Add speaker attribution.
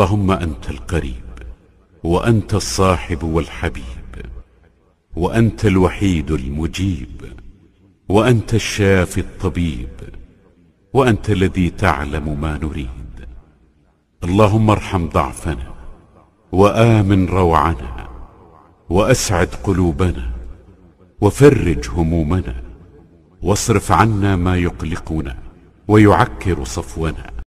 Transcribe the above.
Speaker 1: اللهم أنت القريب وأنت الصاحب والحبيب وأنت الوحيد المجيب وأنت الشافي الطبيب وأنت الذي تعلم ما نريد اللهم ارحم ضعفنا وآمن روعنا وأسعد قلوبنا وفرج همومنا واصرف عنا ما يقلقنا ويعكر صفونا